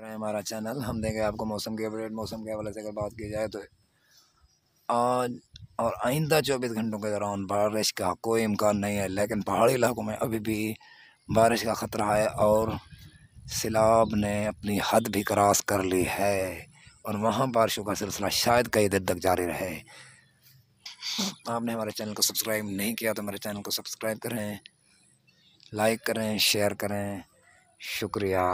करें हमारा चैनल हम देंगे आपको मौसम के अपडेट मौसम के हवाले से अगर बात की जाए तो आज और आइंदा चौबीस घंटों के दौरान बारिश का कोई इम्कान नहीं है लेकिन पहाड़ी इलाकों में अभी भी बारिश का ख़तरा है और सैलाब ने अपनी हद भी क्रॉस कर ली है और वहाँ बारिशों का सिलसिला शायद कई देर तक जारी रहे आपने हमारे चैनल को सब्सक्राइब नहीं किया तो हमारे चैनल को सब्सक्राइब करें लाइक करें शेयर करें शुक्रिया